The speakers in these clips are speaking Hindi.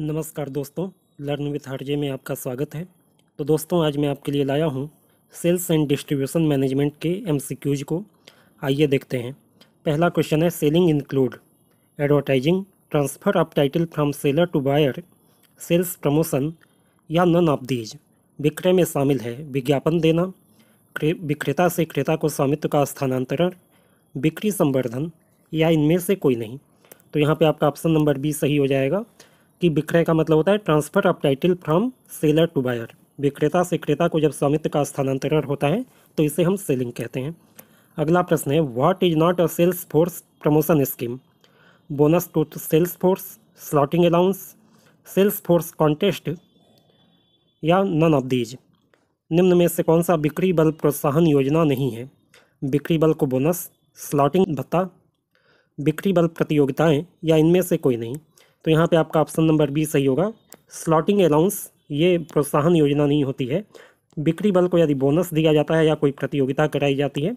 नमस्कार दोस्तों लर्न विथ हरजे में आपका स्वागत है तो दोस्तों आज मैं आपके लिए लाया हूँ सेल्स एंड डिस्ट्रीब्यूशन मैनेजमेंट के एमसीक्यूज को आइए देखते हैं पहला क्वेश्चन है selling include advertising transfer of title from seller to buyer sales promotion या नन ऑफ दीज विक्रय में शामिल है विज्ञापन देना विक्रेता से क्रेता को स्वामित्व का स्थानांतरण बिक्री संवर्धन या इनमें से कोई नहीं तो यहाँ पे आपका ऑप्शन नंबर बी सही हो जाएगा कि विक्रय का मतलब होता है transfer of title from seller to buyer विक्रेता से क्रेता को जब स्वामित्व का स्थानांतरण होता है तो इसे हम सेलिंग कहते हैं अगला प्रश्न है what is not a sales force promotion scheme bonus to sales force slotting allowance sales force contest या नन ऑफ दीज निम्न में से कौन सा बिक्री बल प्रोत्साहन योजना नहीं है बिक्री बल को बोनस स्लॉटिंग भत्ता बिक्री बल प्रतियोगिताएं या इनमें से कोई नहीं तो यहाँ पे आपका ऑप्शन नंबर बी सही होगा स्लॉटिंग अलाउंस ये प्रोत्साहन योजना नहीं होती है बिक्री बल को यदि बोनस दिया जाता है या कोई प्रतियोगिता कराई जाती है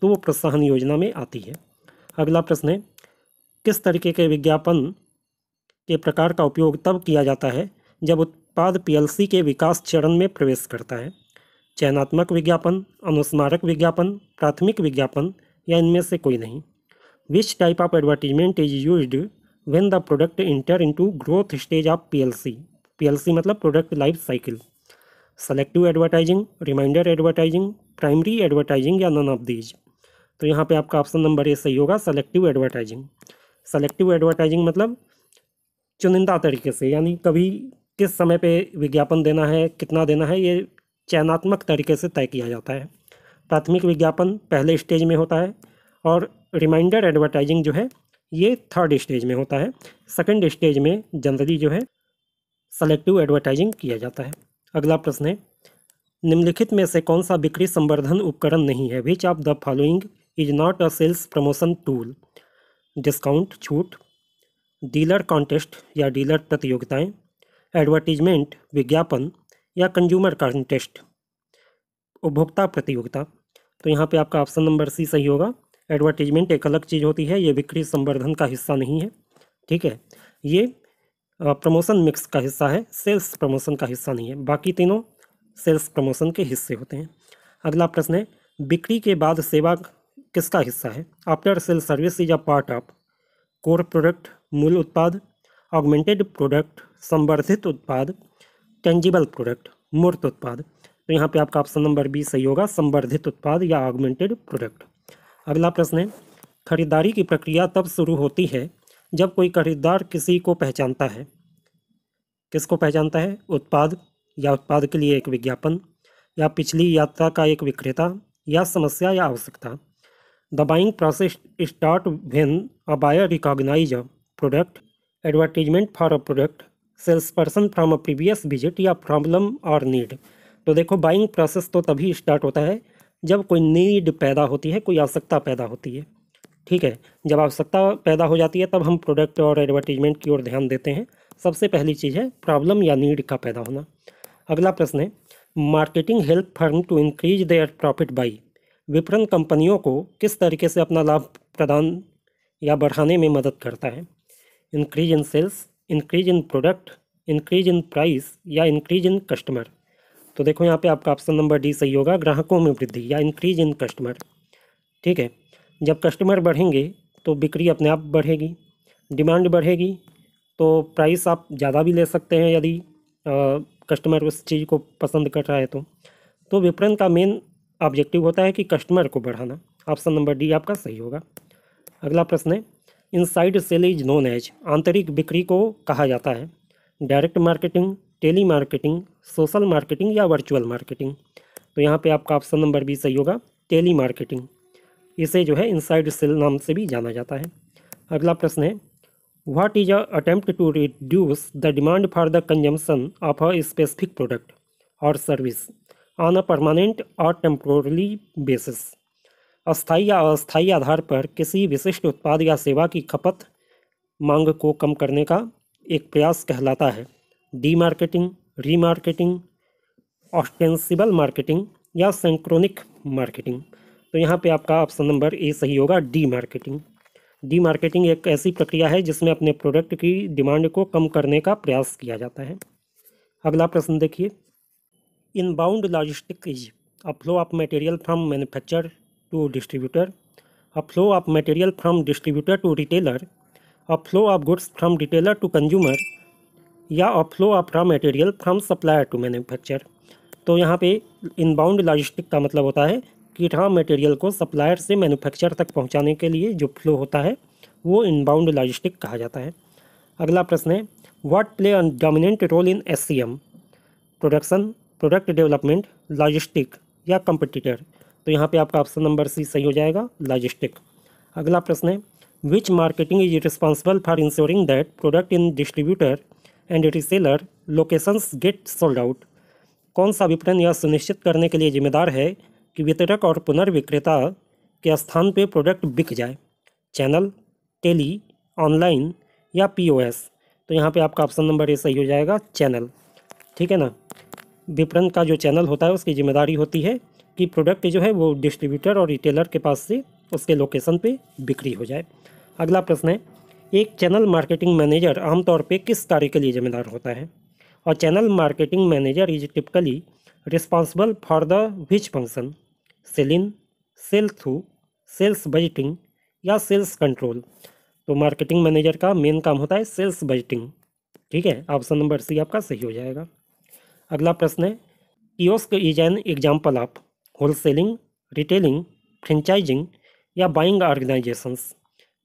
तो वो प्रोत्साहन योजना में आती है अगला प्रश्न है किस तरीके के विज्ञापन के प्रकार का उपयोग तब किया जाता है जब उत्पाद पी के विकास चरण में प्रवेश करता है चयनात्मक विज्ञापन अनुस्मारक विज्ञापन प्राथमिक विज्ञापन या इनमें से कोई नहीं which type of advertisement is use when the product enter when growth stage of P L C P L C मतलब product life cycle selective advertising reminder advertising primary advertising या नन ऑफ दीज तो यहाँ पर आपका ऑप्शन नंबर ए सही होगा सेलेक्टिव एडवर्टाइजिंग सेलेक्टिव एडवर्टाइजिंग मतलब चुनिंदा तरीके से यानी कभी किस समय पर विज्ञापन देना है कितना देना है ये चयनात्मक तरीके से तय किया जाता है प्राथमिक विज्ञापन पहले स्टेज में होता है और रिमाइंडर एडवर्टाइजिंग जो है ये थर्ड स्टेज में होता है सेकंड स्टेज में जनरली जो है सेलेक्टिव एडवर्टाइजिंग किया जाता है अगला प्रश्न है निम्नलिखित में से कौन सा बिक्री संवर्धन उपकरण नहीं है which of the following is not a sales promotion tool discount छूट डीलर कॉन्टेस्ट या डीलर प्रतियोगिताएँ एडवर्टीजमेंट विज्ञापन या कंज्यूमर कॉन्टेस्ट उपभोक्ता प्रतियोगिता तो यहाँ पे आपका ऑप्शन नंबर सी सही होगा एडवर्टीजमेंट एक अलग चीज़ होती है ये बिक्री संवर्धन का हिस्सा नहीं है ठीक है ये प्रमोशन मिक्स का हिस्सा है सेल्स प्रमोशन का हिस्सा नहीं है बाकी तीनों सेल्स प्रमोशन के हिस्से होते हैं अगला प्रश्न है बिक्री के बाद सेवा किसका हिस्सा है आफ्टर सेल सर्विस या पार्ट ऑफ कोर प्रोडक्ट मूल उत्पाद ऑगमेंटेड प्रोडक्ट संवर्धित उत्पाद टेंजिबल प्रोडक्ट मूर्त उत्पाद तो यहाँ पे आपका ऑप्शन नंबर बी सही होगा संवर्धित उत्पाद या ऑगमेंटेड प्रोडक्ट अगला प्रश्न है खरीदारी की प्रक्रिया तब शुरू होती है जब कोई खरीदार किसी को पहचानता है किसको पहचानता है उत्पाद या उत्पाद के लिए एक विज्ञापन या पिछली यात्रा का एक विक्रेता या समस्या या आवश्यकता the buying process start when a buyer recognise a product advertisement for a product sales person from a previous visit या प्रॉब्लम और नीड तो देखो बाइंग प्रोसेस तो तभी स्टार्ट होता है जब कोई नीड पैदा होती है कोई आवश्यकता पैदा होती है ठीक है जब आवश्यकता पैदा हो जाती है तब हम प्रोडक्ट और एडवर्टीजमेंट की ओर ध्यान देते हैं सबसे पहली चीज़ है प्रॉब्लम या नीड का पैदा होना अगला प्रश्न है marketing help firm to increase their profit by विपणन कंपनियों को किस तरीके से अपना लाभ प्रदान या बढ़ाने में मदद करता है increase in sales increase in product increase in price या इंक्रीज इन कस्टमर तो देखो यहाँ पे आपका ऑप्शन नंबर डी सही होगा ग्राहकों में वृद्धि या इंक्रीज इन कस्टमर ठीक है जब कस्टमर बढ़ेंगे तो बिक्री अपने आप बढ़ेगी डिमांड बढ़ेगी तो प्राइस आप ज़्यादा भी ले सकते हैं यदि कस्टमर उस चीज़ को पसंद कर रहा है तो तो विपणन का मेन ऑब्जेक्टिव होता है कि कस्टमर को बढ़ाना ऑप्शन नंबर डी आपका सही होगा अगला प्रश्न है inside sale is known as आंतरिक बिक्री को कहा जाता है direct marketing telemarketing social marketing या वर्चुअल मार्केटिंग तो यहाँ पे आपका ऑप्शन नंबर बी सही होगा टेली मार्केटिंग इसे जो है इनसाइड सेल नाम से भी जाना जाता है अगला प्रश्न है what is a attempt to reduce the demand for the consumption of a specific product और सर्विस ऑन अ परमानेंट और टेम्प्रोरली बेसिस अस्थाई या अस्थायी आधार पर किसी विशिष्ट उत्पाद या सेवा की खपत मांग को कम करने का एक प्रयास कहलाता है demarketing remarketing ostensible marketing या सेंक्रोनिक मार्केटिंग तो यहाँ पे आपका ऑप्शन नंबर ए सही होगा डी मार्केटिंग डी मार्केटिंग एक ऐसी प्रक्रिया है जिसमें अपने प्रोडक्ट की डिमांड को कम करने का प्रयास किया जाता है अगला प्रश्न देखिए inbound logistic is a flow of material from manufacture to distributor a flow of material from distributor to retailer a flow of goods from retailer to consumer या of flow of raw material from supplier to manufacture तो यहाँ पे इनबाउंड लॉजिस्टिक का मतलब होता है कि रॉ हाँ, मटेरियल को सप्लायर से मैन्युफैक्चर तक पहुँचाने के लिए जो फ्लो होता है वो इनबाउंड लॉजिस्टिक कहा जाता है अगला प्रश्न है what play a dominant role in as production product development logistic या कंपटीटर तो यहाँ पे आपका ऑप्शन नंबर सी सही हो जाएगा लॉजिस्टिक अगला प्रश्न है which marketing is responsible for insuring that product in distributor and reseller locations get sold out कौन सा विपणन यह सुनिश्चित करने के लिए जिम्मेदार है कि वितरक और पुनर्विक्रेता के स्थान पर प्रोडक्ट बिक जाए चैनल टेली ऑनलाइन या पीओएस तो यहाँ पे आपका ऑप्शन नंबर ए सही हो जाएगा चैनल ठीक है ना विपणन का जो चैनल होता है उसकी जिम्मेदारी होती है कि प्रोडक्ट जो है वो डिस्ट्रीब्यूटर और रिटेलर के पास से उसके लोकेशन पे बिक्री हो जाए अगला प्रश्न है एक चैनल मार्केटिंग मैनेजर आमतौर पर किस कार्य के लिए जिम्मेदार होता है और channel marketing manager is typically responsible for the which function sale in sale through sales budgeting या सेल्स कंट्रोल तो मार्केटिंग मैनेजर का मेन काम होता है सेल्स बजटिंग ठीक है ऑप्शन नंबर सी आपका सही हो जाएगा अगला प्रश्न है kiosk is an example of wholesaling retailing franchising या बाइंग ऑर्गेनाइजेशंस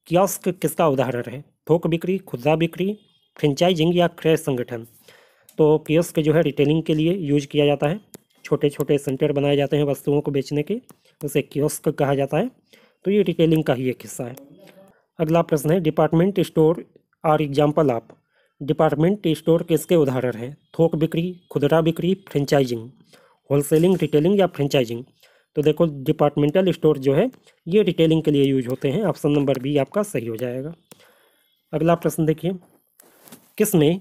कियोस्क किसका उदाहरण है थोक बिक्री खुदरा बिक्री फ्रेंचाइजिंग या क्रय संगठन तो कियोस्क जो है रिटेलिंग के लिए यूज किया जाता है छोटे छोटे सेंटर बनाए जाते हैं वस्तुओं को बेचने के उसे कियोस्क कहा जाता है तो ये रिटेलिंग का ही एक हिस्सा है अगला प्रश्न है डिपार्टमेंट स्टोर आर एग्जाम्पल आप डिपार्टमेंट स्टोर किसके उदाहरण हैं थोक बिक्री खुदरा बिक्री फ्रेंचाइजिंग होलसेलिंग रिटेलिंग या फ्रेंचाइजिंग तो देखो डिपार्टमेंटल स्टोर जो है ये रिटेलिंग के लिए यूज होते हैं ऑप्शन नंबर बी आपका सही हो जाएगा अगला प्रश्न देखिए किसमें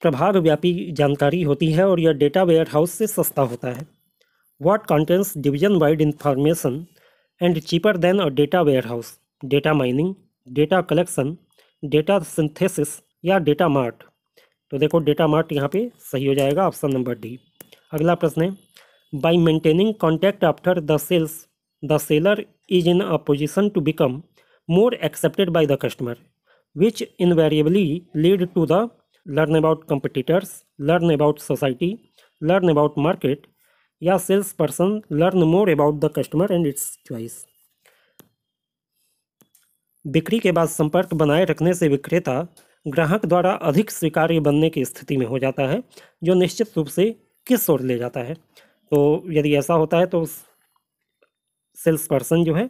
प्रभाग व्यापी जानकारी होती है और यह डेटा वेयर हाउस से सस्ता होता है what contents division wide information and cheaper than और data warehouse data mining data collection data synthesis या डेटा मार्ट तो देखो डेटा मार्ट यहाँ पे सही हो जाएगा ऑप्शन नंबर डी अगला प्रश्न है by maintaining contact after the sales the seller is in a position to become more accepted by the customer which invariably lead to the learn about competitors learn about society learn about market या sales person learn more about the customer and its choice बिक्री के बाद संपर्क बनाए रखने से विक्रेता ग्राहक द्वारा अधिक स्वीकार्य बनने की स्थिति में हो जाता है जो निश्चित रूप से किस ओर ले जाता है तो यदि ऐसा होता है तो उस सेल्स पर्सन जो है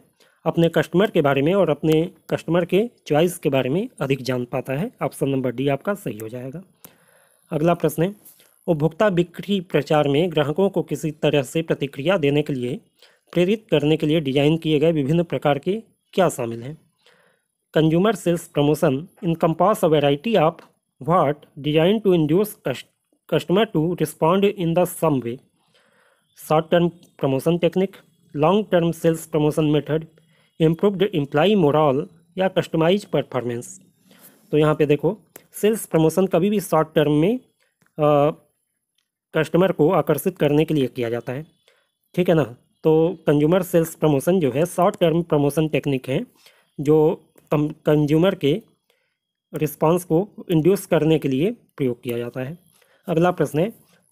अपने कस्टमर के बारे में और अपने कस्टमर के चॉइस के बारे में अधिक जान पाता है ऑप्शन नंबर डी आपका सही हो जाएगा अगला प्रश्न है उपभोक्ता बिक्री प्रचार में ग्राहकों को किसी तरह से प्रतिक्रिया देने के लिए प्रेरित करने के लिए डिजाइन किए गए विभिन्न प्रकार के क्या शामिल हैं consumer sales promotion encompass a variety of what design to induce customer to respond in the some way short term promotion technique long term sales promotion method improved employee morale या कस्टमाइज परफॉर्मेंस तो यहाँ पे देखो सेल्स प्रमोशन कभी भी शॉर्ट टर्म में आ, कस्टमर को आकर्षित करने के लिए किया जाता है ठीक है ना तो कंज्यूमर सेल्स प्रमोशन जो है शॉर्ट टर्म प्रमोशन टेक्निक है जो कंज्यूमर के रिस्पांस को इंड्यूस करने के लिए प्रयोग किया जाता है अगला प्रश्न है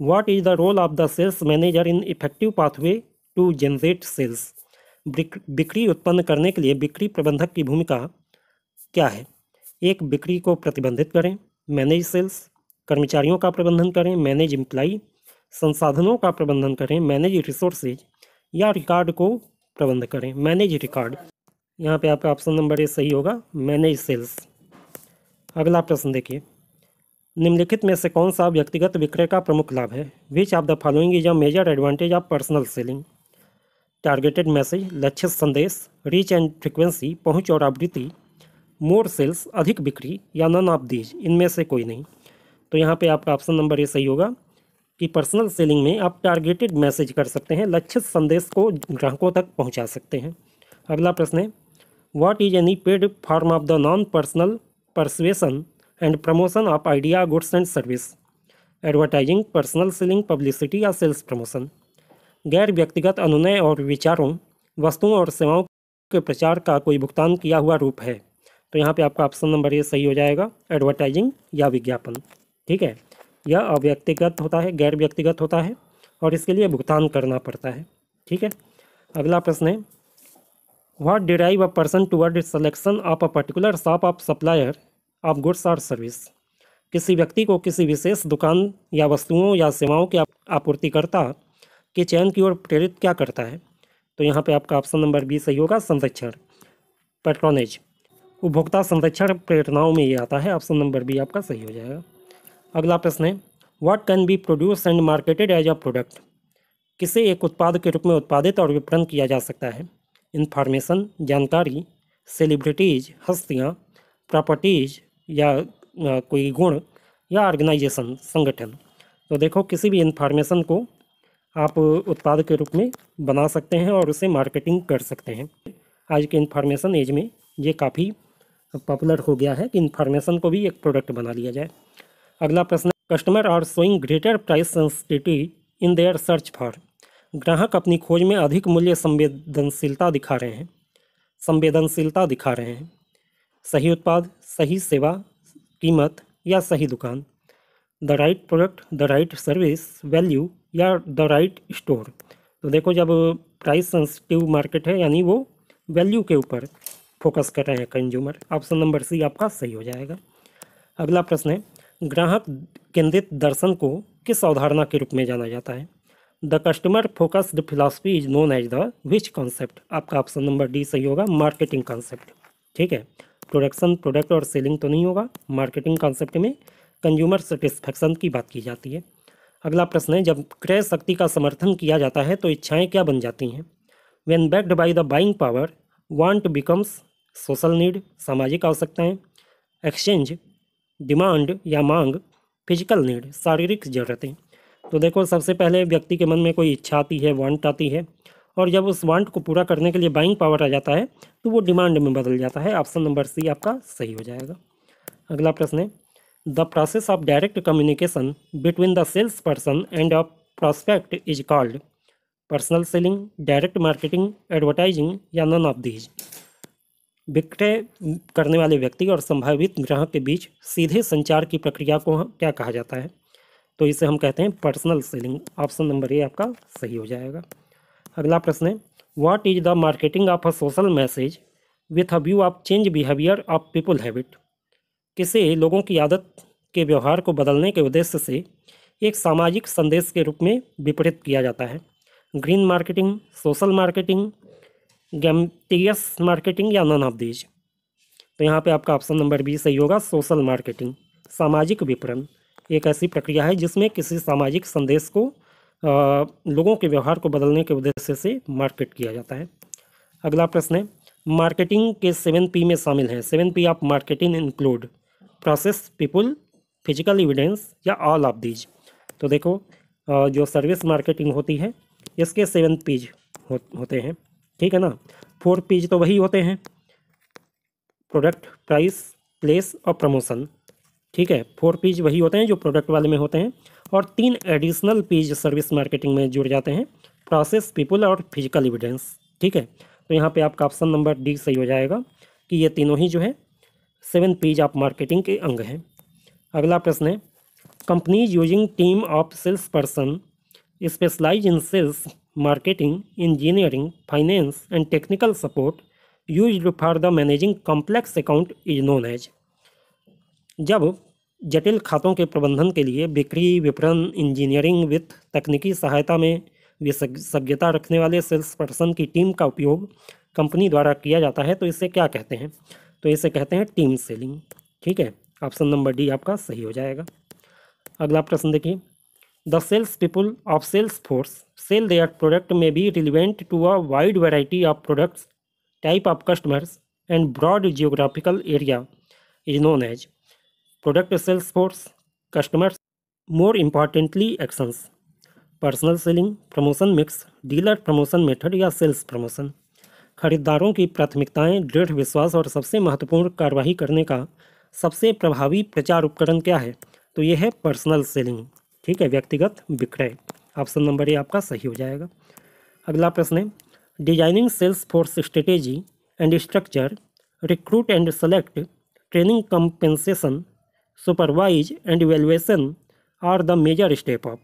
What is the role of the sales manager in effective pathway to generate sales? बिक्री उत्पन्न करने के लिए बिक्री प्रबंधक की भूमिका क्या है एक बिक्री को प्रतिबंधित करें मैनेज सेल्स कर्मचारियों का प्रबंधन करें मैनेज इम्प्लाई संसाधनों का प्रबंधन करें मैनेज रिसोर्सेज या रिकॉर्ड को प्रबंध करें मैनेज रिकॉर्ड यहाँ पे आपका ऑप्शन नंबर ए सही होगा मैनेज सेल्स अगला प्रश्न देखिए निम्नलिखित में से कौन सा व्यक्तिगत विक्रय का प्रमुख लाभ है which of the following is a major advantage of personal selling targeted message लक्षित संदेश रीच एंड फ्रिक्वेंसी पहुंच और आवृत्ति मोर सेल्स अधिक बिक्री या नन ऑफ दीज इनमें से कोई नहीं तो यहाँ पे आपका ऑप्शन नंबर ये सही होगा कि पर्सनल सेलिंग में आप टारगेटेड मैसेज कर सकते हैं लक्षित संदेश को ग्राहकों तक पहुँचा सकते हैं अगला प्रश्न है what is any paid form of the non personal persuasion and promotion of idea goods and service advertising personal selling publicity या सेल्स प्रमोशन गैर व्यक्तिगत अनुनय और विचारों वस्तुओं और सेवाओं के प्रचार का कोई भुगतान किया हुआ रूप है तो यहाँ पे आपका ऑप्शन नंबर ये सही हो जाएगा एडवर्टाइजिंग या विज्ञापन ठीक है यह अव्यक्तिगत होता है गैर व्यक्तिगत होता है और इसके लिए भुगतान करना पड़ता है ठीक है अगला प्रश्न है what derive a person toward selection of a particular shop of supplier of goods और सर्विस किसी व्यक्ति को किसी विशेष दुकान या वस्तुओं या सेवाओं के आपूर्तिकर्ता के चयन की ओर प्रेरित क्या करता है तो यहाँ पे आपका ऑप्शन नंबर बी सही होगा संरक्षण पेट्रोनेज उपभोक्ता संरक्षण प्रेरणाओं में ये आता है ऑप्शन नंबर बी आपका सही हो जाएगा अगला प्रश्न है what can be produce and marketed as a product किसे एक उत्पाद के रूप में उत्पादित और विपणन किया जा सकता है इन्फॉर्मेशन जानकारी सेलिब्रिटीज़ हस्तियाँ प्रॉपर्टीज़ या कोई गुण या ऑर्गेनाइजेशन संगठन तो देखो किसी भी इन्फॉर्मेशन को आप उत्पाद के रूप में बना सकते हैं और उसे मार्केटिंग कर सकते हैं आज के इन्फॉर्मेशन एज में ये काफ़ी पॉपुलर हो गया है कि इन्फॉर्मेशन को भी एक प्रोडक्ट बना लिया जाए अगला प्रश्न customer are showing greater price sensitivity in their search for ग्राहक अपनी खोज में अधिक मूल्य संवेदनशीलता दिखा रहे हैं संवेदनशीलता दिखा रहे हैं सही उत्पाद सही सेवा कीमत या सही दुकान the right product the right service value या द राइट स्टोर तो देखो जब प्राइस सेंसिटिव मार्केट है यानी वो वैल्यू के ऊपर फोकस कर रहे हैं कंज्यूमर ऑप्शन नंबर सी आपका सही हो जाएगा अगला प्रश्न है ग्राहक केंद्रित दर्शन को किस अवधारणा के रूप में जाना जाता है the customer focused philosophy is known as the which concept आपका ऑप्शन नंबर डी सही होगा मार्केटिंग कॉन्सेप्ट ठीक है प्रोडक्शन प्रोडक्ट और सेलिंग तो नहीं होगा मार्केटिंग कॉन्सेप्ट में कंज्यूमर सेटिस्फेक्शन की बात की जाती है अगला प्रश्न है जब क्रय शक्ति का समर्थन किया जाता है तो इच्छाएं क्या बन जाती हैं when backed by the buying power want becomes social need सामाजिक आवश्यकताएँ एक्सचेंज डिमांड या मांग फिजिकल नीड शारीरिक ज़रूरतें तो देखो सबसे पहले व्यक्ति के मन में कोई इच्छा आती है वांट आती है और जब उस वांट को पूरा करने के लिए बाइंग पावर आ जाता है तो वो डिमांड में बदल जाता है ऑप्शन नंबर सी आपका सही हो जाएगा अगला प्रश्न है the process of direct communication between the sales person and of prospect is called personal selling direct marketing advertising या नन ऑफ दीज विक्रय करने वाले व्यक्ति और संभावित ग्राहक के बीच सीधे संचार की प्रक्रिया को क्या कहा जाता है तो इसे हम कहते हैं personal selling option number A आपका सही हो जाएगा अगला प्रश्न है what is the marketing of a social message with a view of change behaviour of people habit किसे लोगों की आदत के व्यवहार को बदलने के उद्देश्य से एक सामाजिक संदेश के रूप में विपरीत किया जाता है ग्रीन मार्केटिंग सोशल मार्केटिंग गैमटीरियस मार्केटिंग या नन ऑफ दीज तो यहाँ पे आपका ऑप्शन नंबर बी सही होगा सोशल मार्केटिंग सामाजिक विपणन एक ऐसी प्रक्रिया है जिसमें किसी सामाजिक संदेश को लोगों के व्यवहार को बदलने के उद्देश्य से मार्केट किया जाता है अगला प्रश्न है मार्केटिंग के सेवन पी में शामिल हैं seven P of marketing include process people physical evidence या ऑल ऑफ दीज तो देखो जो सर्विस मार्केटिंग होती है इसके सेवन पीज हो, होते हैं ठीक है ना फोर पीज तो वही होते हैं प्रोडक्ट प्राइस प्लेस और प्रमोशन ठीक है फोर पीज वही होते हैं जो प्रोडक्ट वाले में होते हैं और तीन एडिशनल पेज सर्विस मार्केटिंग में जुड़ जाते हैं प्रोसेस पीपल और फिजिकल एविडेंस ठीक है तो यहाँ पे आपका ऑप्शन नंबर डी सही हो जाएगा कि ये तीनों ही जो है सेवन पेज ऑफ मार्केटिंग के अंग हैं अगला प्रश्न है companies using team of sales person specialise in sales marketing engineering finance and technical support use for the managing complex account is known as जब जटिल खातों के प्रबंधन के लिए बिक्री विपणन इंजीनियरिंग वित्त तकनीकी सहायता में विशेषज्ञता रखने वाले सेल्स पर्सन की टीम का उपयोग कंपनी द्वारा किया जाता है तो इसे क्या कहते हैं तो इसे कहते हैं टीम सेलिंग ठीक है ऑप्शन नंबर डी आपका सही हो जाएगा अगला प्रश्न देखिए the sales people of sales force sell their product may be relevant to a wide variety of products type of customers and broad geographical area is known as product sales force, customers, more importantly actions, personal selling promotion mix dealer promotion method या सेल्स प्रमोशन खरीदारों की प्राथमिकताएं दृढ़ विश्वास और सबसे महत्वपूर्ण कार्रवाई करने का सबसे प्रभावी प्रचार उपकरण क्या है तो यह है पर्सनल सेलिंग ठीक है व्यक्तिगत विक्रय ऑप्शन नंबर ए आपका सही हो जाएगा अगला प्रश्न है designing sales force strategy and structure recruit and select training compensation supervise and evaluation are the major step up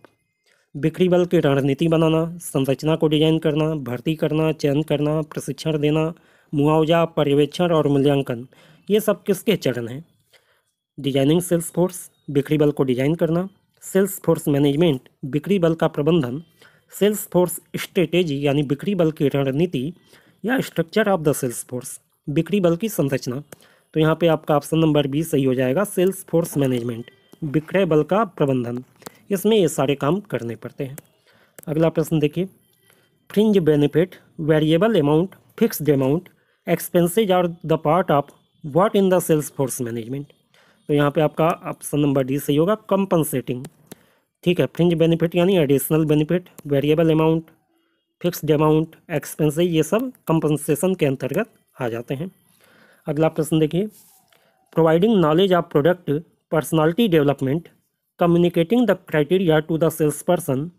बिक्री बल की रणनीति बनाना संरचना को डिजाइन करना भर्ती करना चयन करना प्रशिक्षण देना मुआवजा पर्यवेक्षण और मूल्यांकन ये सब किसके चरण हैं डिजाइनिंग सेल्स फोर्स बिक्री बल को डिजाइन करना सेल्स फोर्स मैनेजमेंट बिक्री बल का प्रबंधन सेल्स फोर्स स्ट्रेटेजी यानी बिक्री बल की रणनीति या structure of the sales force बिक्री बल की संरचना तो यहाँ पे आपका ऑप्शन नंबर बी सही हो जाएगा सेल्स फोर्स मैनेजमेंट विक्रय बल का प्रबंधन इसमें ये सारे काम करने पड़ते हैं अगला प्रश्न देखिए fringe benefit variable amount fixed amount expenses are the part of what in the sales force management तो यहाँ पे आपका ऑप्शन नंबर डी सही होगा कंपनसेटिंग ठीक है फ्रिंज बेनिफिट यानी additional benefit variable amount fixed amount expenses ये सब कंपनसेशन के अंतर्गत आ जाते हैं अगला प्रश्न देखिए providing knowledge of product personality development communicating the criteria to the sales person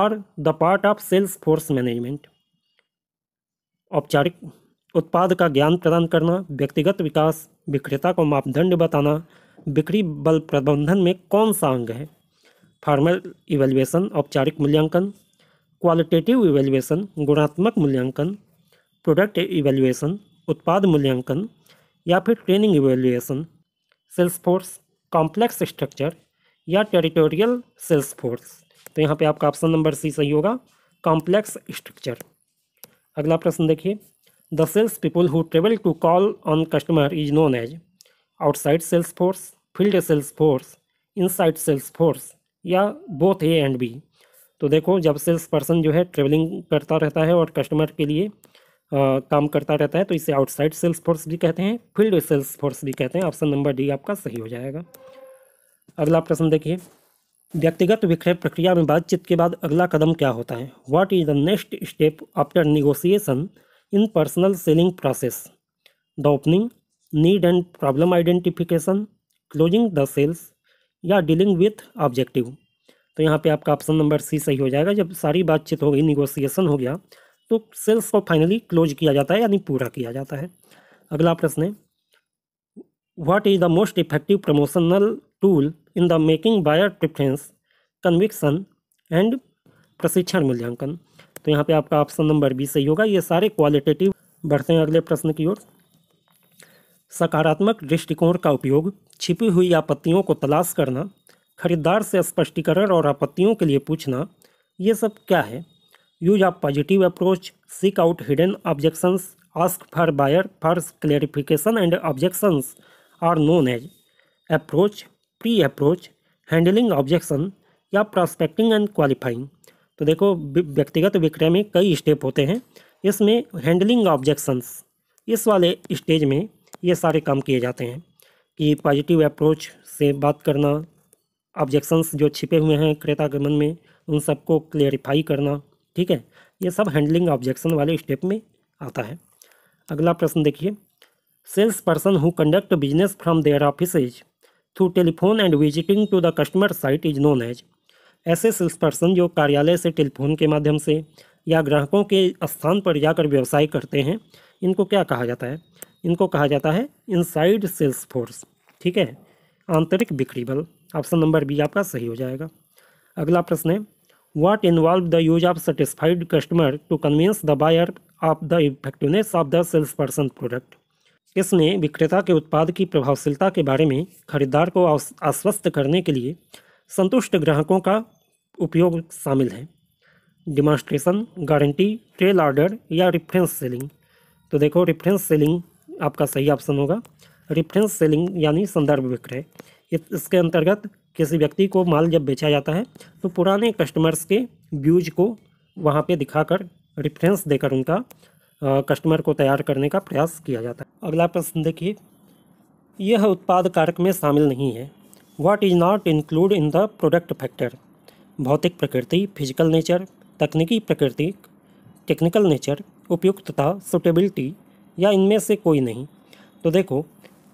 और the part of sales force management औपचारिक उत्पाद का ज्ञान प्रदान करना व्यक्तिगत विकास विक्रेता को मापदंड बताना बिक्री बल प्रबंधन में कौन सा अंग है फार्मल इवेल्युएसन औपचारिक मूल्यांकन क्वालिटेटिव इवेल्युएसन गुणात्मक मूल्यांकन प्रोडक्ट इवेल्युएसन उत्पाद मूल्यांकन या फिर training evaluation sales force complex structure या टेरिटोरियल सेल्स फोर्स तो यहाँ पे आपका ऑप्शन नंबर सी सही होगा कॉम्प्लेक्स स्ट्रक्चर अगला प्रश्न देखिए the sales people who travel to call on customer is known as outside sales force field sales force inside sales force या बोथ ए एंड बी तो देखो जब सेल्स पर्सन जो है ट्रेवलिंग करता रहता है और कस्टमर के लिए काम करता रहता है तो इसे आउटसाइड सेल्स फोर्स भी कहते हैं फील्ड सेल्स फोर्स भी कहते हैं ऑप्शन नंबर डी आपका सही हो जाएगा अगला प्रश्न देखिए व्यक्तिगत विक्रय प्रक्रिया में बातचीत के बाद अगला कदम क्या होता है what is the next step after negotiation in personal selling process the opening need and problem identification closing the sales या डीलिंग विथ ऑब्जेक्टिव तो यहाँ पे आपका ऑप्शन नंबर सी सही हो जाएगा जब सारी बातचीत हो गई निगोसिएशन हो गया तो सेल्स को फाइनली क्लोज किया जाता है यानी पूरा किया जाता है अगला प्रश्न है what is the most effective promotional tool in the making buyer preference conviction and प्रशिक्षण मूल्यांकन तो यहाँ पे आपका ऑप्शन नंबर बी सही होगा ये सारे क्वालिटेटिव बढ़ते हैं अगले प्रश्न की ओर सकारात्मक दृष्टिकोण का उपयोग छिपी हुई आपत्तियों को तलाश करना खरीदार से स्पष्टीकरण और आपत्तियों के लिए पूछना ये सब क्या है use of positive approach seek out hidden objections ask for buyer for clarification and objections are known as approach pre approach handling objection या प्रोस्पेक्टिंग एंड क्वालिफाइंग तो देखो व्यक्तिगत विक्रय में कई स्टेप होते हैं इसमें हैंडलिंग ऑब्जेक्शंस इस वाले स्टेज में ये सारे काम किए जाते हैं कि पॉजिटिव अप्रोच से बात करना ऑब्जेक्शंस जो छिपे हुए हैं क्रेता के मन में उन सबको क्लेरिफाई करना ठीक है ये सब हैंडलिंग ऑब्जेक्शन वाले स्टेप में आता है अगला प्रश्न देखिए sales person who conduct business from their office through telephone and visiting to the customer site is known as ऐसे सेल्स पर्सन जो कार्यालय से टेलीफोन के माध्यम से या ग्राहकों के स्थान पर जाकर व्यवसाय करते हैं इनको क्या कहा जाता है इनको कहा जाता है इनसाइड सेल्स फोर्स ठीक है आंतरिक बिक्री बल ऑप्शन नंबर बी आपका सही हो जाएगा अगला प्रश्न है what the the use of satisfied customer to convince the buyer of the effectiveness of the salesperson product इसमें विक्रेता के उत्पाद की प्रभावशीलता के बारे में खरीदार को आश्वस्त करने के लिए संतुष्ट ग्राहकों का उपयोग शामिल है डिमॉन्स्ट्रेशन गारंटी ट्रेल ऑर्डर या रिफ्रेंस सेलिंग तो देखो रिफ्रेंस सेलिंग आपका सही ऑप्शन होगा रिफ्रेंस सेलिंग यानी संदर्भ विक्रय इस इसके अंतर्गत किसी व्यक्ति को माल जब बेचा जाता है तो पुराने कस्टमर्स के व्यूज को वहाँ पे दिखाकर रेफरेंस देकर उनका कस्टमर को तैयार करने का प्रयास किया जाता है अगला प्रश्न देखिए यह उत्पाद कारक में शामिल नहीं है what is not include in the product factor भौतिक प्रकृति फिजिकल नेचर तकनीकी प्रकृति टेक्निकल नेचर उपयुक्तता सुटेबिलिटी या इनमें से कोई नहीं तो देखो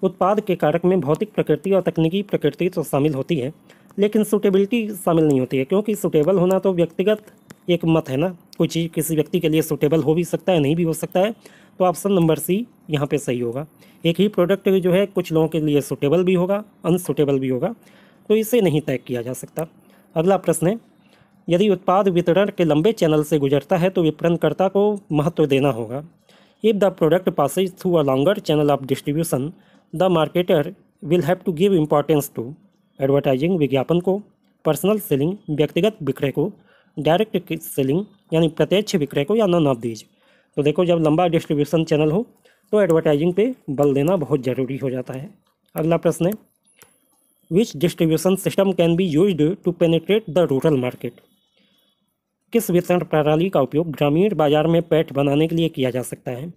उत्पाद के कारक में भौतिक प्रकृति और तकनीकी प्रकृति तो शामिल होती है लेकिन सूटेबिलिटी शामिल नहीं होती है क्योंकि सूटेबल होना तो व्यक्तिगत एक मत है ना कोई चीज़ किसी व्यक्ति के लिए सूटेबल हो भी सकता है नहीं भी हो सकता है तो ऑप्शन नंबर सी यहाँ पे सही होगा एक ही प्रोडक्ट जो है कुछ लोगों के लिए सूटेबल भी होगा अनसूटेबल भी होगा तो इसे नहीं तय किया जा सकता अगला प्रश्न है यदि उत्पाद वितरण के लंबे चैनल से गुजरता है तो विपणनकर्ता को महत्व देना होगा if the product passes through a longer channel of distribution the marketer will have to give importance to advertising विज्ञापन को पर्सनल सेलिंग व्यक्तिगत विक्रय को डायरेक्ट सेलिंग यानी प्रत्यक्ष विक्रय को या नॉन ऑफ दीज तो देखो जब लंबा डिस्ट्रीब्यूशन चैनल हो तो एडवर्टाइजिंग पे बल देना बहुत ज़रूरी हो जाता है अगला प्रश्न है which distribution system can be use to penetrate the rural market किस वितरण प्रणाली का उपयोग ग्रामीण बाजार में पैठ बनाने के लिए किया जा सकता है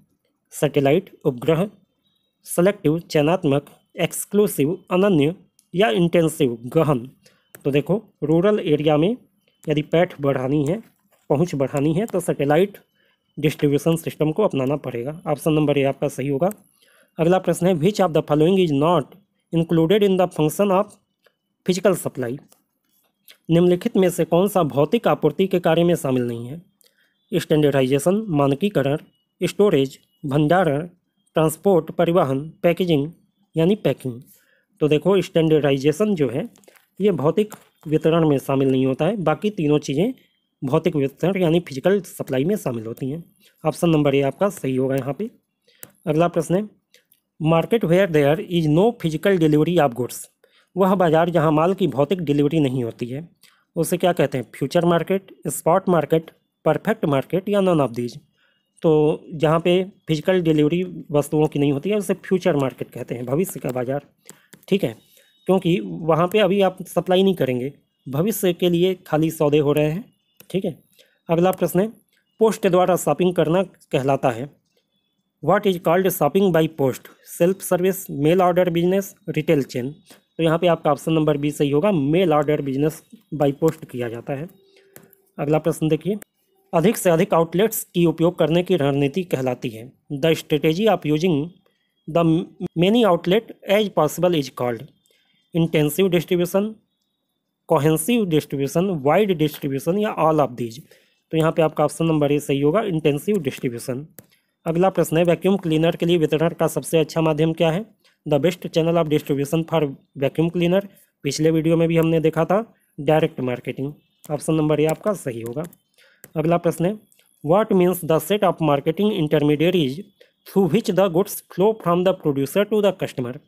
सैटेलाइट उपग्रह सेलेक्टिव चयनात्मक एक्सक्लूसिव अनन्य या इंटेंसिव गहन तो देखो रूरल एरिया में यदि पैठ बढ़ानी है पहुंच बढ़ानी है तो सैटेलाइट डिस्ट्रीब्यूशन सिस्टम को अपनाना पड़ेगा ऑप्शन नंबर ए आपका सही होगा अगला प्रश्न है which of the following is not included in the function of physical supply निम्नलिखित में से कौन सा भौतिक आपूर्ति के कार्य में शामिल नहीं है स्टैंडर्डाइजेशन मानकीकरण स्टोरेज भंडारण ट्रांसपोर्ट परिवहन पैकेजिंग यानी पैकिंग तो देखो स्टैंडर्डाइजेशन जो है ये भौतिक वितरण में शामिल नहीं होता है बाकी तीनों चीज़ें भौतिक वितरण यानी फिजिकल सप्लाई में शामिल होती हैं ऑप्शन नंबर ए आपका सही होगा यहाँ पे अगला प्रश्न है market where there is no physical delivery of goods वह बाज़ार जहाँ माल की भौतिक डिलीवरी नहीं होती है उसे क्या कहते हैं future market spot market perfect market या नॉन ऑफ दीज तो जहाँ पे फिजिकल डिलीवरी वस्तुओं की नहीं होती है उसे फ्यूचर मार्केट कहते हैं भविष्य का बाज़ार ठीक है क्योंकि वहाँ पे अभी आप सप्लाई नहीं करेंगे भविष्य के लिए खाली सौदे हो रहे हैं ठीक है अगला प्रश्न है पोस्ट के द्वारा शॉपिंग करना कहलाता है what is called shopping by post self service mail order business retail chain तो यहाँ पर आपका ऑप्शन नंबर बी सही होगा mail order business by post किया जाता है अगला प्रश्न देखिए अधिक से अधिक आउटलेट्स की उपयोग करने की रणनीति कहलाती है the strategy of using the many outlet as possible is called intensive distribution cohesive distribution wide distribution या ऑल ऑफ दीज तो यहाँ पे आपका ऑप्शन नंबर ए सही होगा इंटेंसिव डिस्ट्रीब्यूशन अगला प्रश्न है वैक्यूम क्लीनर के लिए वितरण का सबसे अच्छा माध्यम क्या है the best channel of distribution for vacuum cleaner पिछले वीडियो में भी हमने देखा था direct marketing option number A आपका सही होगा अगला प्रश्न है what means the set of marketing intermediaries through which the goods flow from the producer to the customer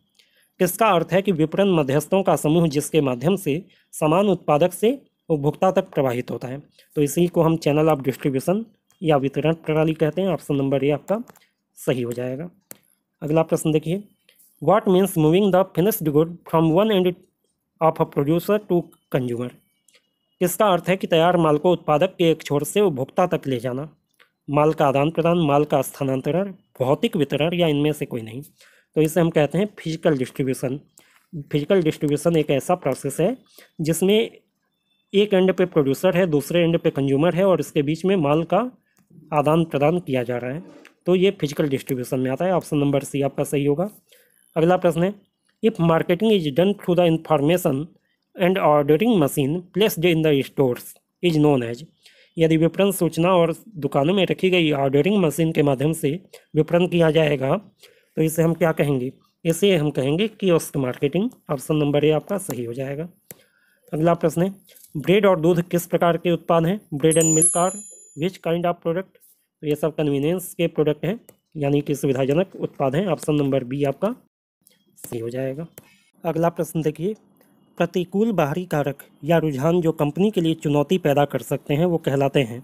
किसका अर्थ है कि विपणन मध्यस्थों का समूह जिसके माध्यम से समान उत्पादक से उपभोक्ता तक प्रवाहित होता है तो इसी को हम चैनल ऑफ डिस्ट्रीब्यूशन या वितरण प्रणाली कहते हैं ऑप्शन नंबर ए आपका सही हो जाएगा अगला प्रश्न देखिए what means moving the finished good from one end of a producer to consumer इसका अर्थ है कि तैयार माल को उत्पादक के एक छोर से उपभोक्ता तक ले जाना माल का आदान प्रदान माल का स्थानांतरण भौतिक वितरण या इनमें से कोई नहीं तो इसे हम कहते हैं फिजिकल डिस्ट्रीब्यूशन फिजिकल डिस्ट्रीब्यूशन एक ऐसा प्रोसेस है जिसमें एक एंड पे प्रोड्यूसर है दूसरे एंड पे कंज्यूमर है और इसके बीच में माल का आदान प्रदान किया जा रहा है तो ये फिजिकल डिस्ट्रीब्यूशन में आता है ऑप्शन नंबर सी आपका सही होगा अगला प्रश्न है if marketing is done through the information and ordering machine placed in the stores is known as यदि विपणन सूचना और दुकानों में रखी गई ऑर्डरिंग मशीन के माध्यम से विपणन किया जाएगा तो इसे हम क्या कहेंगे इसे हम कहेंगे kiosk marketing option number A आपका सही हो जाएगा अगला प्रश्न है ब्रेड और दूध किस प्रकार के उत्पाद हैं bread and milk are which kind of product तो ये सब कन्वीनियंस के प्रोडक्ट हैं यानी कि सुविधाजनक उत्पाद हैं ऑप्शन नंबर बी आपका सही हो जाएगा अगला प्रश्न देखिए प्रतिकूल बाहरी कारक या रुझान जो कंपनी के लिए चुनौती पैदा कर सकते हैं वो कहलाते हैं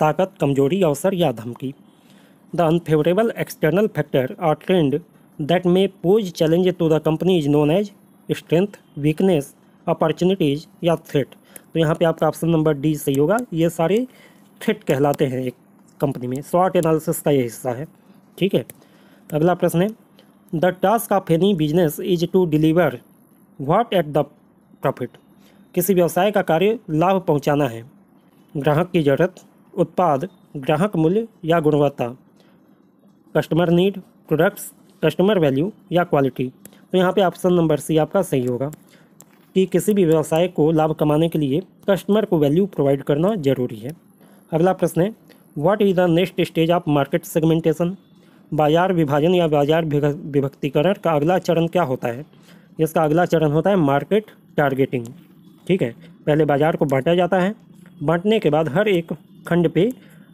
ताकत कमजोरी अवसर या धमकी the unfavourable external factor are trend that may pose challenge to the company is known as strength weakness opportunities या थ्रेट तो यहाँ पे आपका ऑप्शन नंबर डी सही होगा ये सारे थ्रेट कहलाते हैं एक कंपनी में शॉर्ट एनालिसिस का ये हिस्सा है ठीक है अगला प्रश्न है the task of any business is to deliver what at the profit किसी व्यवसाय का कार्य लाभ पहुंचाना है ग्राहक की जरूरत उत्पाद ग्राहक मूल्य या गुणवत्ता customer need products customer value या क्वालिटी तो यहाँ पे ऑप्शन नंबर सी आपका सही होगा कि किसी भी व्यवसाय को लाभ कमाने के लिए कस्टमर को वैल्यू प्रोवाइड करना जरूरी है अगला प्रश्न है what is the next stage of market segmentation बाजार विभाजन या बाजार विभक्तिकरण का अगला चरण क्या होता है इसका अगला चरण होता है मार्केट टारगेटिंग ठीक है पहले बाज़ार को बांटा जाता है बांटने के बाद हर एक खंड पे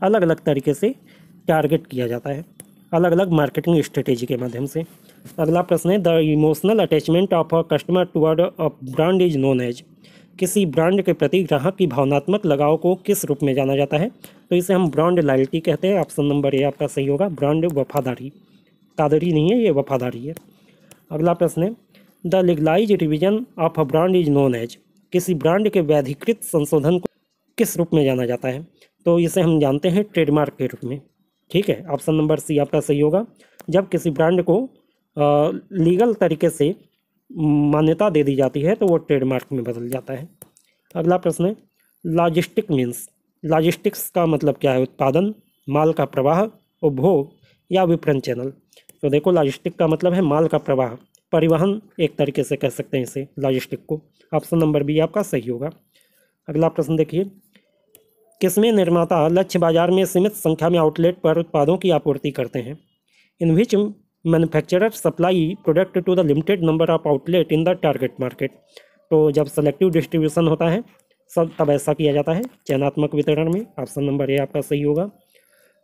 अलग अलग तरीके से टारगेट किया जाता है अलग अलग मार्केटिंग स्ट्रेटेजी के माध्यम से अगला प्रश्न है the emotional attachment of a customer toward a brand is known as किसी ब्रांड के प्रति ग्राहक की भावनात्मक लगाव को किस रूप में जाना जाता है तो इसे हम ब्रांड लॉयल्टी कहते हैं ऑप्शन नंबर ए आपका सही होगा ब्रांड वफादारी कादरी नहीं है ये वफादारी है अगला प्रश्न है the legalise revision of a brand is known as किसी ब्रांड के व्याधिकृत संशोधन को किस रूप में जाना जाता है तो इसे हम जानते हैं ट्रेडमार्क के रूप में ठीक है ऑप्शन नंबर सी आपका सही होगा जब किसी ब्रांड को आ, लीगल तरीके से मान्यता दे दी जाती है तो वो ट्रेडमार्क में बदल जाता है अगला प्रश्न है लॉजिस्टिक मीन्स लॉजिस्टिक्स का मतलब क्या है उत्पादन माल का प्रवाह उपभोग या विपणन चैनल तो देखो लॉजिस्टिक का मतलब है माल का प्रवाह परिवहन एक तरीके से कह सकते हैं इसे लॉजिस्टिक को ऑप्शन नंबर बी आपका सही होगा अगला प्रश्न देखिए किस्में निर्माता लक्ष्य बाजार में सीमित संख्या में आउटलेट पर उत्पादों की आपूर्ति करते हैं in which manufacturer supply product to the limited number of outlet in the target market तो जब सेलेक्टिव डिस्ट्रीब्यूशन होता है सब तब ऐसा किया जाता है चयनात्मक वितरण में ऑप्शन नंबर ए आपका सही होगा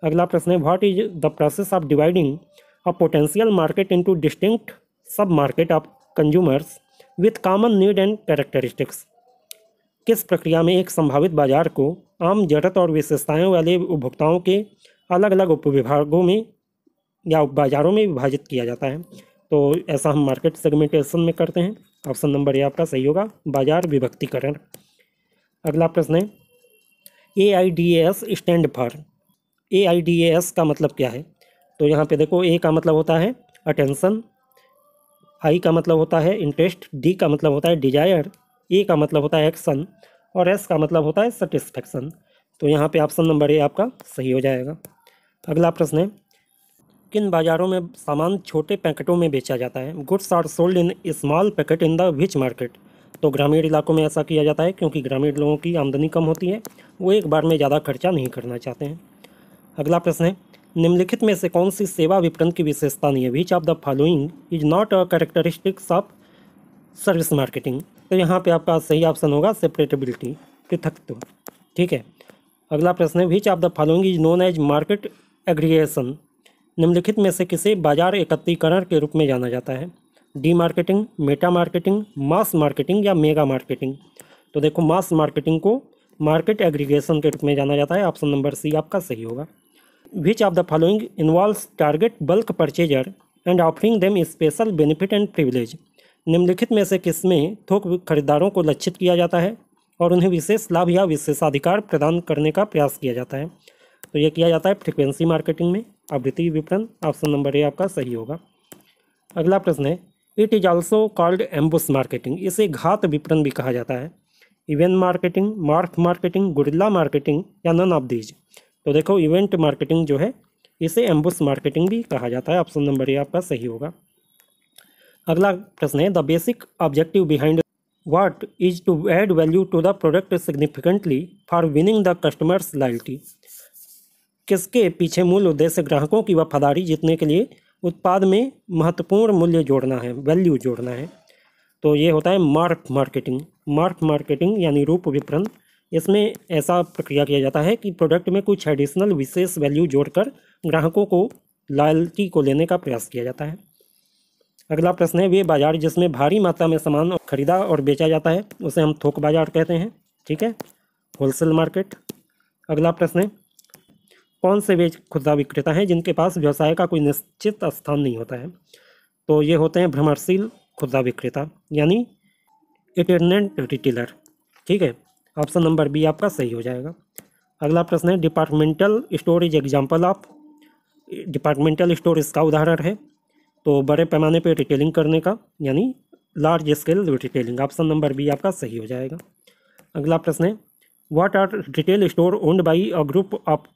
अगला प्रश्न है what is the process of dividing a potential market into distinct sub market of consumers with common need and characteristics किस प्रक्रिया में एक संभावित बाजार को आम जरूरत और विशेषताएं वाले उपभोक्ताओं के अलग अलग उपविभागों में या उप बाज़ारों में विभाजित किया जाता है तो ऐसा हम मार्केट सेगमेंटेशन में करते हैं ऑप्शन नंबर ए आपका सही होगा बाजार विभक्तिकरण अगला प्रश्न है A I D S stand for A I D S का मतलब क्या है तो यहाँ पे देखो ए का मतलब होता है अटेंसन आई का मतलब होता है इंटरेस्ट डी का मतलब होता है डिजायर ए e का मतलब होता है एक्शन और एस का मतलब होता है सेटिस्फैक्शन तो यहाँ पे ऑप्शन नंबर ए आपका सही हो जाएगा अगला प्रश्न है किन बाज़ारों में सामान छोटे पैकेटों में बेचा जाता है goods are sold in small packet in the which market तो ग्रामीण इलाकों में ऐसा किया जाता है क्योंकि ग्रामीण लोगों की आमदनी कम होती है वो एक बार में ज़्यादा खर्चा नहीं करना चाहते हैं अगला प्रश्न है निम्नलिखित में से कौन सी सेवा विपणन की विशेषता नहीं है which of the following is not a characteristics of service marketing तो यहाँ पे आपका सही ऑप्शन होगा सेपरेटेबिलिटी पृथकत्व तो। ठीक है अगला प्रश्न है which of the following is known as market aggregation निम्नलिखित में से किसे बाजार एकत्रीकरण के रूप में जाना जाता है demarketing meta marketing mass marketing या मेगा मार्केटिंग तो देखो मास मार्केटिंग को मार्केट एग्रीगेशन के रूप में जाना जाता है ऑप्शन नंबर सी आपका सही होगा which of the following involve target bulk purchaser and offering them special benefit and privilege निम्नलिखित में से किसमें थोक खरीदारों को लक्षित किया जाता है और उन्हें विशेष लाभ या विशेषाधिकार प्रदान करने का प्रयास किया जाता है तो यह किया जाता है फ्रिक्वेंसी मार्केटिंग में आवृत्ति विपणन ऑप्शन नंबर ए आपका सही होगा अगला प्रश्न है it is also called ambush marketing इसे घात विपणन भी कहा जाता है event marketing morph marketing guerrilla marketing या नन ऑफ दीज तो देखो इवेंट मार्केटिंग जो है इसे एम्बुस मार्केटिंग भी कहा जाता है ऑप्शन नंबर ये आपका सही होगा अगला प्रश्न है the basic objective behind what is to add value to the product significantly for winning the customers loyalty किसके पीछे मूल उद्देश्य ग्राहकों की वफादारी जीतने के लिए उत्पाद में महत्वपूर्ण मूल्य जोड़ना है वैल्यू जोड़ना है तो ये होता है मार्क मार्केटिंग मार्क मार्केटिंग यानी रूप विपरण इसमें ऐसा प्रक्रिया किया जाता है कि प्रोडक्ट में कुछ एडिशनल विशेष वैल्यू जोड़कर ग्राहकों को लॉयल्टी को लेने का प्रयास किया जाता है अगला प्रश्न है वे बाजार जिसमें भारी मात्रा में सामान खरीदा और बेचा जाता है उसे हम थोक बाजार कहते हैं ठीक है होलसेल मार्केट अगला प्रश्न है कौन से वे खुदरा विक्रेता हैं जिनके पास व्यवसाय का कोई निश्चित स्थान नहीं होता है तो ये होते हैं भ्रमणशील खुदरा विक्रेता यानी इंटरनेट रिटेलर ठीक है ऑप्शन नंबर बी आपका सही हो जाएगा अगला प्रश्न है departmental storage example of departmental store इसका उदाहरण है तो बड़े पैमाने पर रिटेलिंग करने का यानी large scale retailing option number B आपका सही हो जाएगा अगला प्रश्न है what are retail store owned by a group of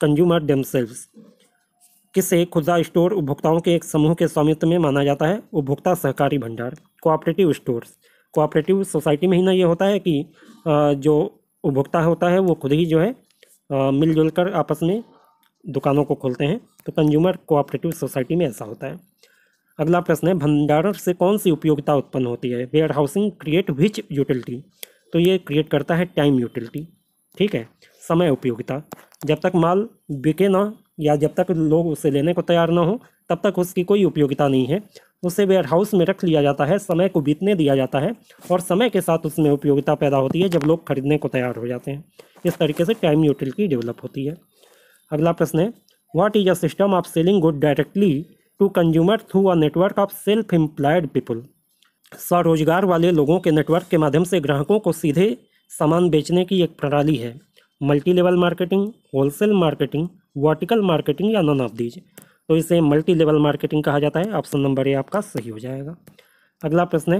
consumer themselves किसे खुदा स्टोर उपभोक्ताओं के एक समूह के स्वामित्व में माना जाता है उपभोक्ता सहकारी भंडार कोऑपरेटिव स्टोर्स कोऑपरेटिव सोसाइटी में ही ना ये होता है कि जो उपभोक्ता होता है वो खुद ही जो है मिलजुल कर आपस में दुकानों को खोलते हैं तो कंज्यूमर कोऑपरेटिव सोसाइटी में ऐसा होता है अगला प्रश्न है भंडारण से कौन सी उपयोगिता उत्पन्न होती है warehousing create which utility तो ये क्रिएट करता है टाइम यूटिलिटी ठीक है समय उपयोगिता जब तक माल बिके ना या जब तक लोग उसे लेने को तैयार ना हो तब तक उसकी कोई उपयोगिता नहीं है उसे वेयर हाउस में रख लिया जाता है समय को बीतने दिया जाता है और समय के साथ उसमें उपयोगिता पैदा होती है जब लोग खरीदने को तैयार हो जाते हैं इस तरीके से टाइम यूटिलिटी डेवलप होती है अगला प्रश्न है what is a system of selling good directly to consumer through a network of self employed people स्वरोजगार वाले लोगों के नेटवर्क के माध्यम से ग्राहकों को सीधे सामान बेचने की एक प्रणाली है multi level marketing wholesale marketing vertical marketing या नॉन ऑफ दीज तो इसे मल्टी लेवल मार्केटिंग कहा जाता है ऑप्शन नंबर ए आपका सही हो जाएगा अगला प्रश्न है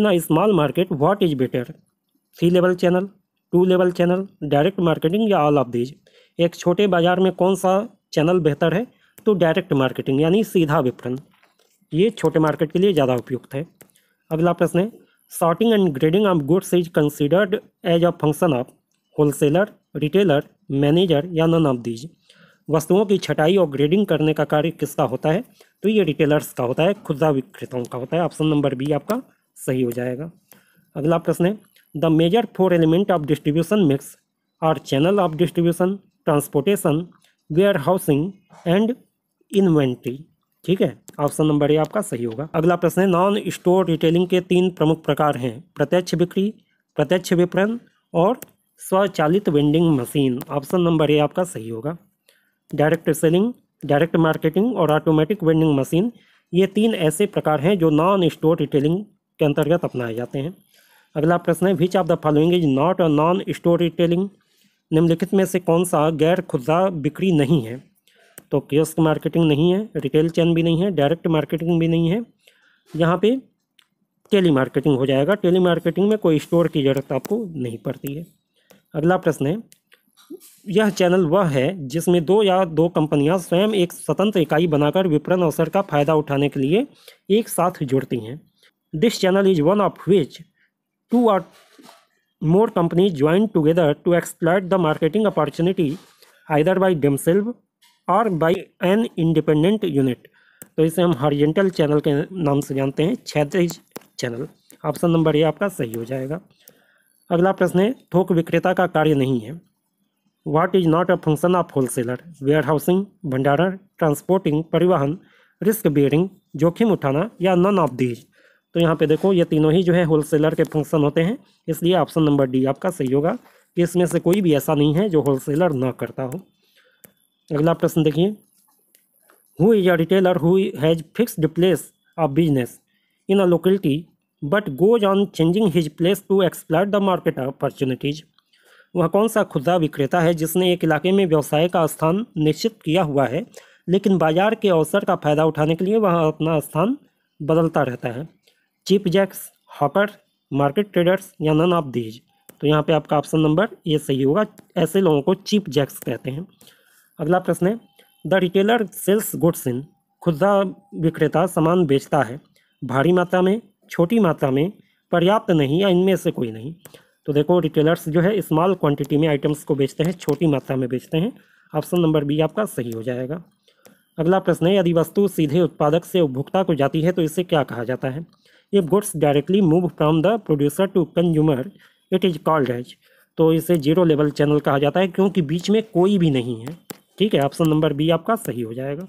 in a small market what is better three level channel two level channel direct marketing या ऑल ऑफ दीज एक छोटे बाजार में कौन सा चैनल बेहतर है तो डायरेक्ट मार्केटिंग यानी सीधा विपणन ये छोटे मार्केट के लिए ज़्यादा उपयुक्त है अगला प्रश्न है sorting and grading of goods is considered as a function of wholesaler retailer manager या नन ऑफ दीज वस्तुओं की छटाई और ग्रेडिंग करने का कार्य किसका होता है तो ये रिटेलर्स का होता है खुदा विक्रेताओं का होता है ऑप्शन नंबर बी आपका सही हो जाएगा अगला प्रश्न है the major four element of distribution mix are channel of distribution transportation warehousing and inventory ठीक है ऑप्शन नंबर ए आपका सही होगा अगला प्रश्न है नॉन स्टोर रिटेलिंग के तीन प्रमुख प्रकार हैं प्रत्यक्ष बिक्री प्रत्यक्ष विपणन और स्वचालित vending machine option number A आपका सही होगा डायरेक्ट सेलिंग डायरेक्ट मार्केटिंग और ऑटोमेटिक वेंडिंग मशीन ये तीन ऐसे प्रकार हैं जो नॉन स्टोर रिटेलिंग के अंतर्गत अपनाए जाते हैं अगला प्रश्न है which of the following is not a non store retailing निम्नलिखित में से कौन सा गैर खुदा बिक्री नहीं है तो कियोस्क मार्केटिंग नहीं है रिटेल चैन भी नहीं है डायरेक्ट मार्केटिंग भी नहीं है यहाँ पे टेली मार्केटिंग हो जाएगा टेली मार्केटिंग में कोई स्टोर की ज़रूरत आपको नहीं पड़ती है अगला प्रश्न है यह चैनल वह है जिसमें दो या दो कंपनियां स्वयं एक स्वतंत्र इकाई बनाकर विपणन अवसर का फायदा उठाने के लिए एक साथ जुड़ती हैं this channel is one of which two are more company join together to exploit the marketing opportunity either by themselves और बाई एन इंडिपेंडेंट यूनिट तो इसे हम हॉरिजेंटल चैनल के नाम से जानते हैं क्षैतिज चैनल ऑप्शन नंबर ए आपका सही हो जाएगा अगला प्रश्न है थोक विक्रेता का कार्य नहीं है what not a function of wholesaler warehousing भंडारण ट्रांसपोर्टिंग परिवहन रिस्क बेयरिंग जोखिम उठाना या नन ऑफ दीज तो यहाँ पे देखो ये तीनों ही जो है होलसेलर के फंक्शन होते हैं इसलिए ऑप्शन नंबर डी आपका सही होगा कि इसमें से कोई भी ऐसा नहीं है जो होलसेलर ना करता हो अगला प्रश्न देखिए who is a retailer who has fixed place of business in a locality but goes on changing his place to exploit the market opportunities वह कौन सा खुदरा विक्रेता है जिसने एक इलाके में व्यवसाय का स्थान निश्चित किया हुआ है लेकिन बाजार के अवसर का फायदा उठाने के लिए वह अपना स्थान बदलता रहता है cheap jacks hawker market traders या नन ऑफ दीज तो यहाँ पे आपका ऑप्शन नंबर ये सही होगा ऐसे लोगों को चीप जैक्स कहते हैं अगला प्रश्न है the retailer sells goods in खुदरा विक्रेता सामान बेचता है भारी मात्रा में छोटी मात्रा में पर्याप्त नहीं या इनमें से कोई नहीं तो देखो रिटेलर्स जो है स्मॉल क्वांटिटी में आइटम्स को बेचते हैं छोटी मात्रा में बेचते हैं ऑप्शन नंबर बी आपका सही हो जाएगा अगला प्रश्न है यदि वस्तु सीधे उत्पादक से उपभोक्ता को जाती है तो इसे क्या कहा जाता है ये goods directly move from the producer to consumer it is called as तो इसे जीरो लेवल चैनल कहा जाता है क्योंकि बीच में कोई भी नहीं है ठीक है ऑप्शन नंबर बी आपका सही हो जाएगा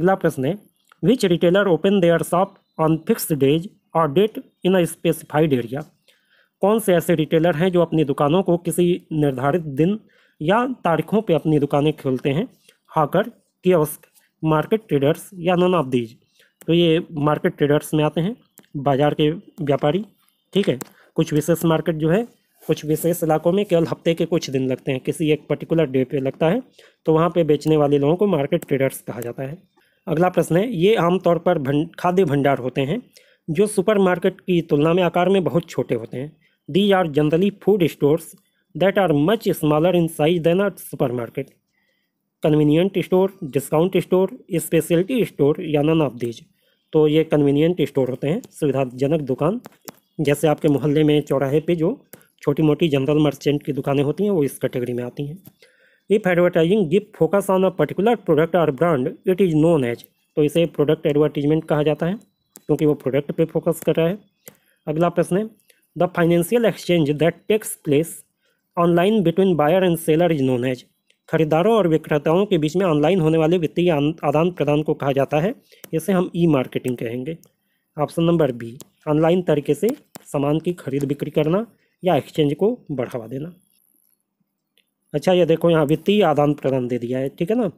अगला प्रश्न है which retailer open their shop on fix days or date in a specified area कौन से ऐसे रिटेलर हैं जो अपनी दुकानों को किसी निर्धारित दिन या तारीखों पर अपनी दुकानें खोलते हैं हाकर कियोस्क मार्केट ट्रेडर्स या नन ऑफ दीज तो ये मार्केट ट्रेडर्स में आते हैं बाजार के व्यापारी ठीक है कुछ विशेष मार्केट जो है कुछ विशेष इलाकों में केवल हफ्ते के कुछ दिन लगते हैं किसी एक पर्टिकुलर डे पे लगता है तो वहाँ पे बेचने वाले लोगों को मार्केट ट्रेडर्स कहा जाता है अगला प्रश्न है ये आमतौर पर भंड खाद्य भंडार होते हैं जो सुपरमार्केट की तुलना में आकार में बहुत छोटे होते हैं are generally food food that are much much in size than are super market convenient store discount store specialty store या नन ऑफ दीज तो ये कन्वीनियंट स्टोर होते हैं सुविधाजनक दुकान जैसे आपके मोहल्ले में चौराहे पे जो छोटी मोटी जनरल मर्चेंट की दुकानें होती हैं वो इस कैटेगरी में आती हैं if advertising give focus on a particular product or brand it is known as तो इसे प्रोडक्ट एडवर्टीजमेंट कहा जाता है क्योंकि वो प्रोडक्ट पे फोकस कर रहा है अगला प्रश्न है The financial exchange that takes place online between buyer and seller is known as खरीदारों और विक्रेताओं के बीच में ऑनलाइन होने वाले वित्तीय आदान प्रदान को कहा जाता है इसे हम ई मार्केटिंग कहेंगे ऑप्शन नंबर बी ऑनलाइन तरीके से सामान की खरीद बिक्री करना या एक्सचेंज को बढ़ावा देना अच्छा ये देखो यहाँ वित्तीय आदान प्रदान दे दिया है ठीक है ना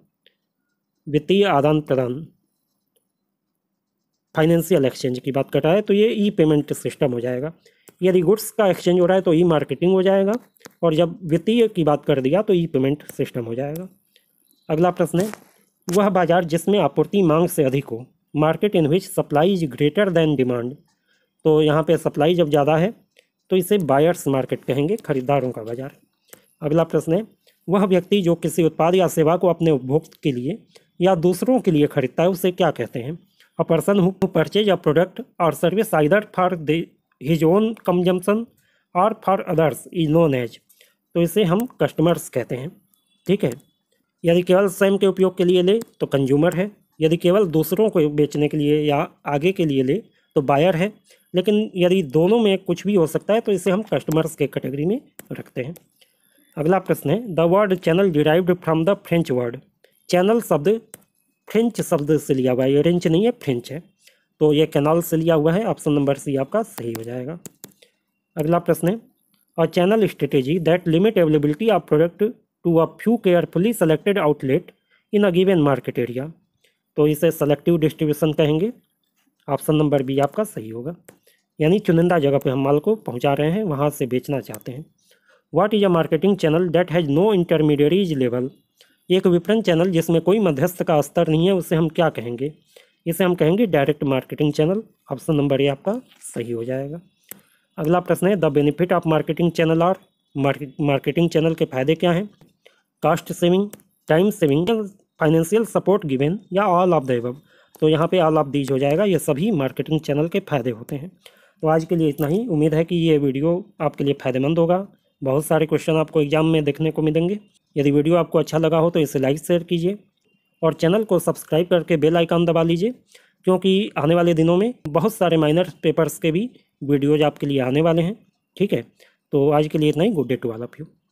वित्तीय आदान प्रदान फाइनेंशियल एक्सचेंज की बात कर रहा है तो ये ई पेमेंट सिस्टम हो जाएगा यदि गुड्स का एक्सचेंज हो रहा है तो ई मार्केटिंग हो जाएगा और जब वित्तीय की बात कर दिया तो ई पेमेंट सिस्टम हो जाएगा अगला प्रश्न है वह बाजार जिसमें आपूर्ति मांग से अधिक हो market in which supply is greater than demand तो यहाँ पे सप्लाई जब ज़्यादा है तो इसे बायर्स मार्केट कहेंगे खरीदारों का बाजार अगला प्रश्न है वह व्यक्ति जो किसी उत्पाद या सेवा को अपने उपभोक्त के लिए या दूसरों के लिए खरीदता है उसे क्या कहते हैं a person who purchase a product और service either for the, his own consumption or for others is known as तो इसे हम कस्टमर्स कहते हैं ठीक है यदि केवल स्वयं के उपयोग के लिए ले तो कंज्यूमर है यदि केवल दूसरों को बेचने के लिए या आगे के लिए ले तो बायर है लेकिन यदि दोनों में कुछ भी हो सकता है तो इसे हम कस्टमर्स के कैटेगरी में रखते हैं अगला प्रश्न है the word channel derived from the French word channel शब्द फ्रेंच शब्द से लिया हुआ है ये रेंच नहीं है फ्रेंच है तो ये कैनाल से लिया हुआ है ऑप्शन नंबर सी आपका सही हो जाएगा अगला प्रश्न है और channel strategy that limit availability of product to a few carefully selected outlet in a given market area तो इसे सेलेक्टिव डिस्ट्रीब्यूशन कहेंगे ऑप्शन नंबर बी आपका सही होगा यानी चुनिंदा जगह पर हम माल को पहुंचा रहे हैं वहाँ से बेचना चाहते हैं what is a marketing channel that has no intermediaries level एक विपणन चैनल जिसमें कोई मध्यस्थ का स्तर नहीं है उसे हम क्या कहेंगे इसे हम कहेंगे direct marketing channel option number A आपका सही हो जाएगा अगला प्रश्न है the benefit of marketing channel are marketing channel के फायदे क्या हैं cost saving time saving financial support given या ऑल ऑफ द एवब तो यहाँ पे ऑल ऑफ दीज हो जाएगा ये सभी मार्केटिंग चैनल के फायदे होते हैं तो आज के लिए इतना ही उम्मीद है कि ये वीडियो आपके लिए फ़ायदेमंद होगा बहुत सारे क्वेश्चन आपको एग्जाम में देखने को मिलेंगे यदि वीडियो आपको अच्छा लगा हो तो इसे लाइक शेयर कीजिए और चैनल को सब्सक्राइब करके बेल आइकन दबा लीजिए क्योंकि आने वाले दिनों में बहुत सारे माइनर पेपर्स के भी वीडियोज आपके लिए आने वाले हैं ठीक है तो आज के लिए इतना ही good day to all of you